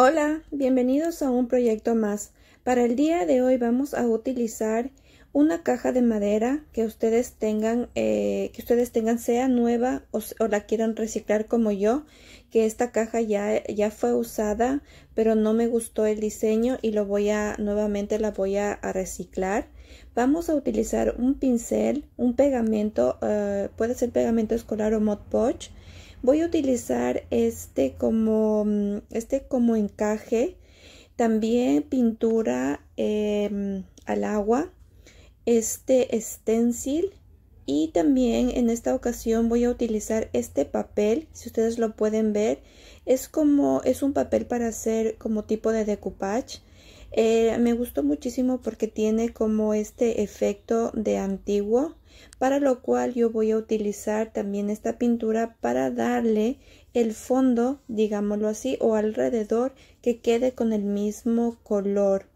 Hola, bienvenidos a un proyecto más. Para el día de hoy vamos a utilizar una caja de madera que ustedes tengan, eh, que ustedes tengan sea nueva o, la quieran reciclar como yo, que esta caja ya, ya fue usada, pero no me gustó el diseño y lo voy a, nuevamente la voy a, reciclar. Vamos a utilizar un pincel, un pegamento, eh, puede ser pegamento escolar o Mod Podge, Voy a utilizar este como, mm, este como encaje. También pintura em, al agua. Este stencil. Y también en esta ocasión voy a utilizar este papel. Si ustedes lo pueden ver. Es como, es un papel para hacer como tipo de decoupage. Eh, me gustó muchísimo porque tiene como este efecto de antiguo para lo cual yo voy a utilizar también esta pintura para darle el fondo digámoslo así o alrededor que quede con el mismo color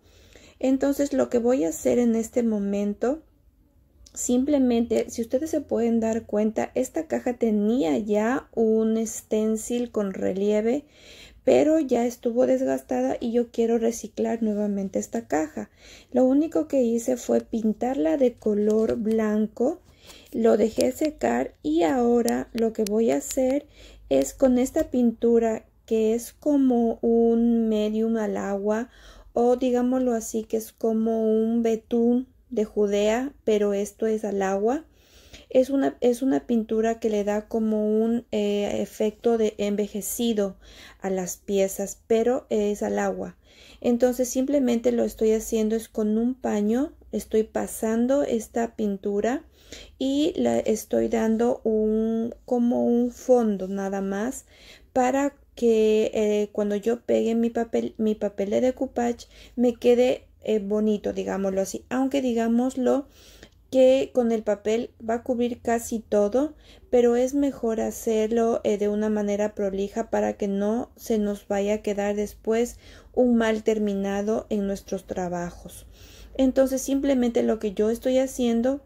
entonces lo que voy a hacer en este momento simplemente si ustedes se pueden dar cuenta esta caja tenía ya un stencil con relieve pero ya estuvo desgastada y yo quiero reciclar nuevamente esta caja. Lo único que hice fue pintarla de color blanco, lo dejé secar y ahora lo que voy a hacer es con esta pintura que es como un medium al agua o digámoslo así que es como un betún de Judea, pero esto es al agua. Es una, es una pintura que le da como un eh, efecto de envejecido a las piezas, pero es al agua. Entonces simplemente lo estoy haciendo es con un paño, estoy pasando esta pintura y le estoy dando un como un fondo nada más para que eh, cuando yo pegue mi papel mi papel de decoupage me quede eh, bonito digámoslo así aunque digámoslo que con el papel va a cubrir casi todo, pero es mejor hacerlo eh, de una manera prolija para que no se nos vaya a quedar después un mal terminado en nuestros trabajos. Entonces simplemente lo que yo estoy haciendo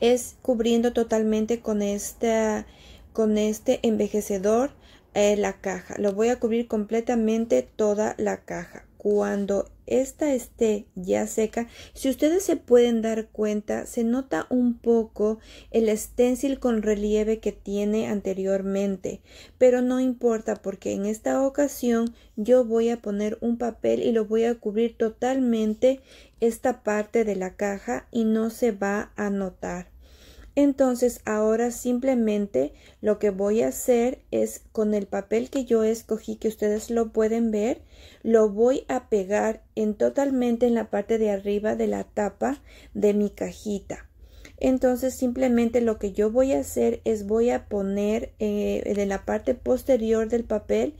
es cubriendo totalmente con esta con este envejecedor eh, la caja. Lo voy a cubrir completamente toda la caja cuando esta esté ya seca, si ustedes se pueden dar cuenta, se nota un poco el stencil con relieve que tiene anteriormente, pero no importa porque en esta ocasión yo voy a poner un papel y lo voy a cubrir totalmente esta parte de la caja y no se va a notar. Entonces ahora simplemente lo que voy a hacer es con el papel que yo escogí que ustedes lo pueden ver, lo voy a pegar en totalmente en la parte de arriba de la tapa de mi cajita. Entonces simplemente lo que yo voy a hacer es voy a poner eh, en la parte posterior del papel,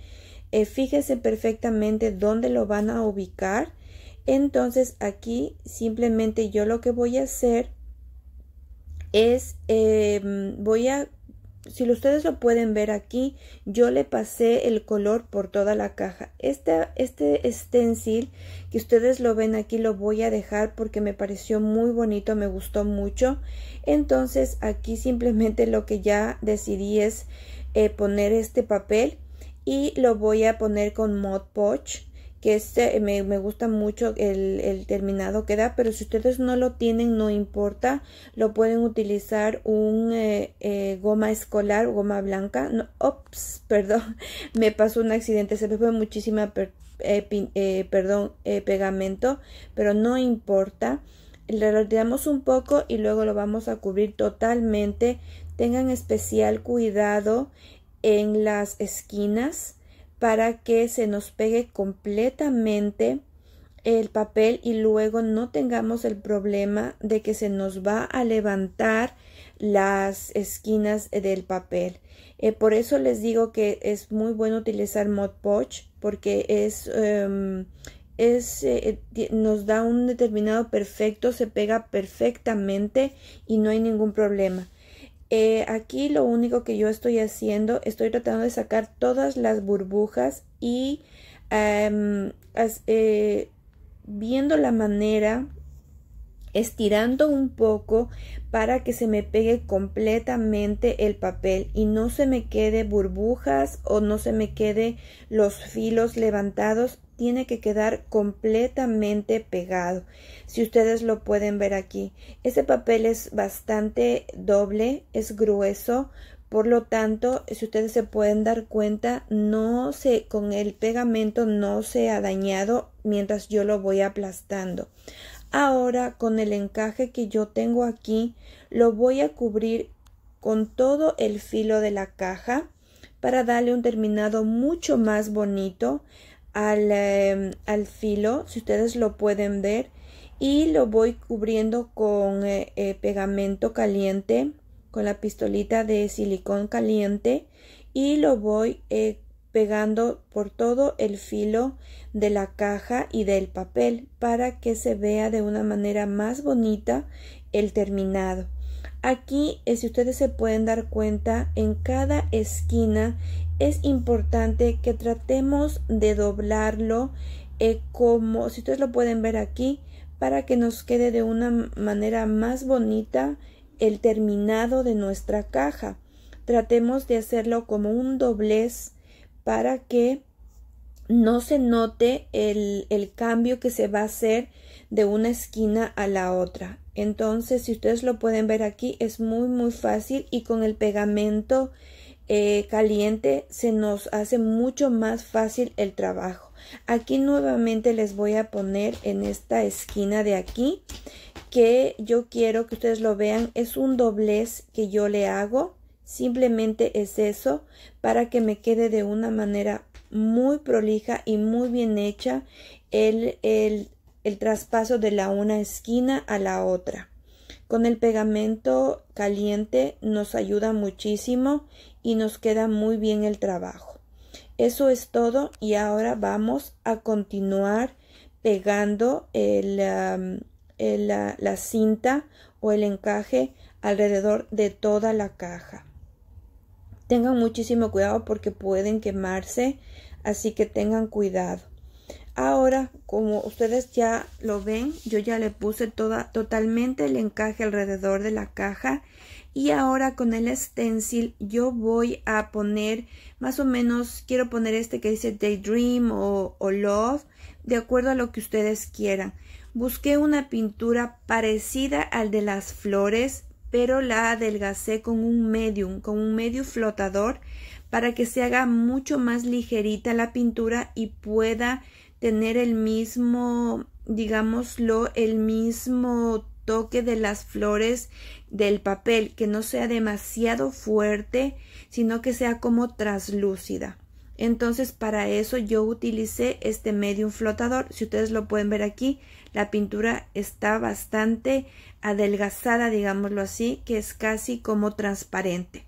eh, fíjense perfectamente dónde lo van a ubicar. Entonces aquí simplemente yo lo que voy a hacer es, eh, voy a, si ustedes lo pueden ver aquí, yo le pasé el color por toda la caja. Este, este stencil que ustedes lo ven aquí lo voy a dejar porque me pareció muy bonito, me gustó mucho. Entonces aquí simplemente lo que ya decidí es eh, poner este papel y lo voy a poner con Mod Podge que este me, gusta mucho el, terminado que da, pero si ustedes no lo tienen, no importa, lo pueden utilizar un eh, eh, goma escolar, goma blanca, no, ops, perdón, me pasó un accidente, se me fue muchísima, eh, perdón, pegamento, pero no importa, le retiramos un poco y luego lo vamos a cubrir totalmente, tengan especial cuidado en las esquinas, para que se nos pegue completamente el papel y luego no tengamos el problema de que se nos va a levantar las esquinas del papel. Eh, por eso les digo que es muy bueno utilizar Mod Podge porque es, em, es eh, eh, nos da un determinado perfecto, se pega perfectamente y no hay ningún problema. Eh, aquí lo único que yo estoy haciendo, estoy tratando de sacar todas las burbujas y em, eh, viendo la manera, estirando un poco para que se me pegue completamente el papel y no se me quede burbujas o no se me quede los filos levantados tiene que quedar completamente pegado. Si ustedes lo pueden ver aquí, ese papel es bastante doble, es grueso, por lo tanto, si ustedes se pueden dar cuenta, no se con el pegamento no se ha dañado mientras yo lo voy aplastando. Ahora con el encaje que yo tengo aquí, lo voy a cubrir con todo el filo de la caja para darle un terminado mucho más bonito al, em, al filo, si ustedes lo pueden ver, y lo voy cubriendo con eh, eh, pegamento caliente, con la pistolita de silicón caliente, y lo voy eh, pegando por todo el filo de la caja y del papel para que se vea de una manera más bonita el terminado. Aquí, si ustedes se pueden dar cuenta, en cada esquina es importante que tratemos de doblarlo eh, como si ustedes lo pueden ver aquí para que nos quede de una manera más bonita el terminado de nuestra caja. Tratemos de hacerlo como un doblez para que no se note el, el, cambio que se va a hacer de una esquina a la otra. Entonces, si ustedes lo pueden ver aquí, es muy muy fácil y con el pegamento eh, caliente se nos hace mucho más fácil el trabajo. Aquí nuevamente les voy a poner en esta esquina de aquí que yo quiero que ustedes lo vean. Es un doblez que yo le hago. Simplemente es eso para que me quede de una manera muy prolija y muy bien hecha el, el, el traspaso de la una esquina a la otra. Con el pegamento caliente nos ayuda muchísimo y nos queda muy bien el trabajo. Eso es todo y ahora vamos a continuar pegando la cinta o el encaje alrededor de toda la caja. Tengan muchísimo cuidado porque pueden quemarse, así que tengan cuidado. Ahora, como ustedes ya lo ven, yo ya le puse toda, totalmente el encaje alrededor de la caja y ahora con el stencil yo voy a poner más o menos, quiero poner este que dice Daydream o, o Love, de acuerdo a lo que ustedes quieran. Busqué una pintura parecida al de las flores, pero la adelgacé con un medium, con un medio flotador, para que se haga mucho más ligerita la pintura y pueda tener el mismo, digámoslo, el mismo toque de las flores del papel, que no sea demasiado fuerte, sino que sea como traslúcida. Entonces para eso yo utilicé este medium flotador. Si ustedes lo pueden ver aquí, la pintura está bastante adelgazada, digámoslo así, que es casi como transparente.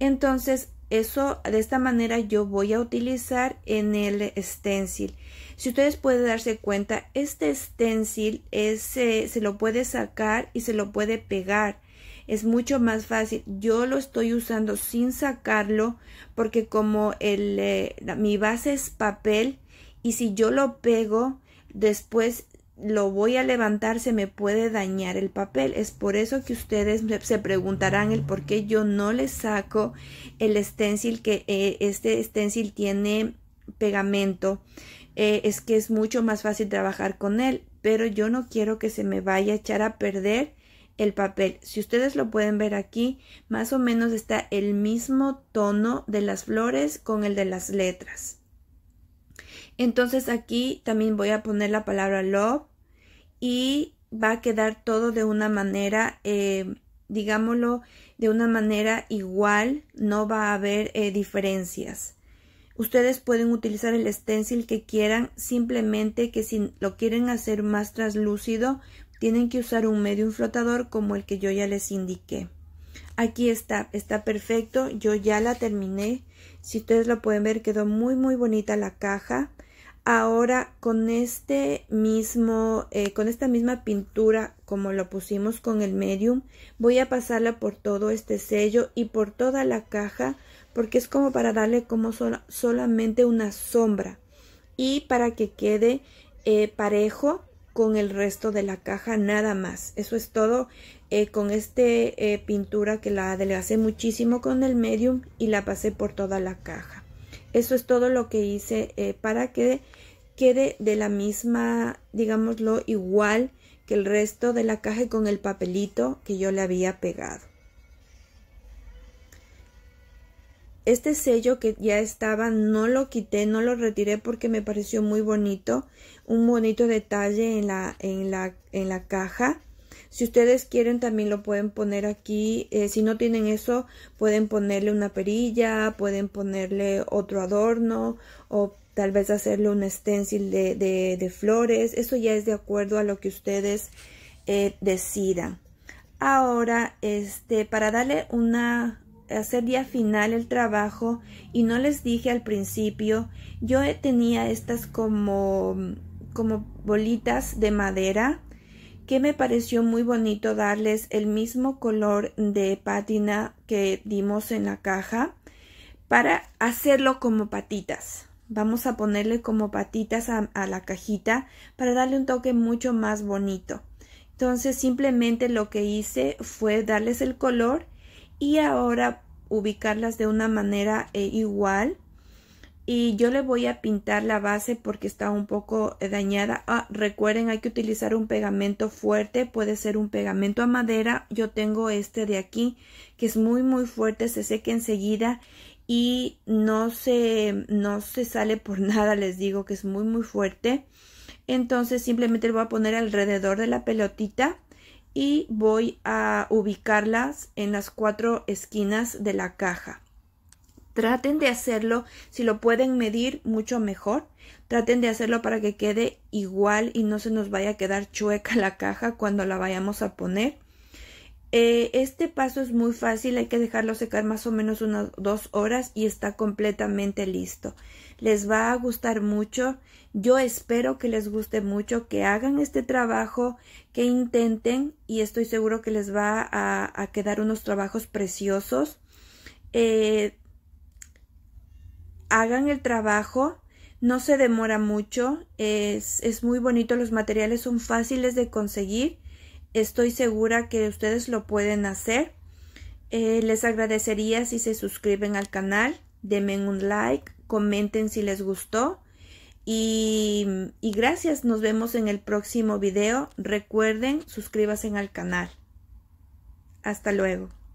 Entonces eso de esta manera yo voy a utilizar en el stencil. Si ustedes pueden darse cuenta, este stencil ese eh, se lo puede sacar y se lo puede pegar. Es mucho más fácil. Yo lo estoy usando sin sacarlo porque como el, eh, mi base es papel y si yo lo pego, después lo voy a levantar, se me puede dañar el papel. Es por eso que ustedes se preguntarán el por qué yo no le saco el stencil que eh, este stencil tiene pegamento. Eh, es que es mucho más fácil trabajar con él, pero yo no quiero que se me vaya a echar a perder el papel. Si ustedes lo pueden ver aquí, más o menos está el mismo tono de las flores con el de las letras. Entonces aquí también voy a poner la palabra love y va a quedar todo de una manera, eh, digámoslo, de una manera igual, no va a haber eh, diferencias. Ustedes pueden utilizar el stencil que quieran, simplemente que si lo quieren hacer más translúcido, tienen que usar un medium flotador como el que yo ya les indiqué. Aquí está, está perfecto, yo ya la terminé. Si ustedes lo pueden ver, quedó muy muy bonita la caja ahora con este mismo eh, con esta misma pintura como lo pusimos con el medium voy a pasarla por todo este sello y por toda la caja porque es como para darle como solamente una sombra y para que quede eh, parejo con el resto de la caja nada más eso es todo eh, con este pintura que la adelgacé muchísimo con el medium y la pasé por toda la caja eso es todo lo que hice eh, para que quede de la misma, digámoslo, igual que el resto de la caja con el papelito que yo le había pegado. Este sello que ya estaba no lo quité, no lo retiré porque me pareció muy bonito, un bonito detalle en la caja si ustedes quieren también lo pueden poner aquí. Eh, si no tienen eso, pueden ponerle una perilla, pueden ponerle otro adorno o tal vez hacerle un stencil de, flores. Eso ya es de acuerdo a lo que ustedes eh, decidan. Ahora, este, para darle una, hacer día final el trabajo y no les dije al principio, yo tenía estas como, como bolitas de madera que me pareció muy bonito darles el mismo color de pátina que dimos en la caja para hacerlo como patitas. Vamos a ponerle como patitas a, la cajita para darle un toque mucho más bonito. Entonces simplemente lo que hice fue darles el color y ahora ubicarlas de una manera eh, igual y yo le voy a pintar la base porque está un poco eh, dañada. Ah, recuerden, hay que utilizar un pegamento fuerte, puede ser un pegamento a madera. Yo tengo este de aquí que es muy muy fuerte, se seca enseguida y no se, no se sale por nada, les digo que es muy muy fuerte. Entonces simplemente le voy a poner alrededor de la pelotita y voy a ubicarlas en las cuatro esquinas de la caja. Traten de hacerlo, si lo pueden medir, mucho mejor. Traten de hacerlo para que quede igual y no se nos vaya a quedar chueca la caja cuando la vayamos a poner. Eh, este paso es muy fácil, hay que dejarlo secar más o menos unas dos horas y está completamente listo. Les va a gustar mucho, yo espero que les guste mucho, que hagan este trabajo, que intenten y estoy seguro que les va a, quedar unos trabajos preciosos. Eh, hagan el trabajo, no se demora mucho, es, muy bonito, los materiales son fáciles de conseguir, estoy segura que ustedes lo pueden hacer. Eh, les agradecería si se suscriben al canal, denme un like, comenten si les gustó. Y, y, gracias, nos vemos en el próximo video. Recuerden, suscríbanse al canal. Hasta luego.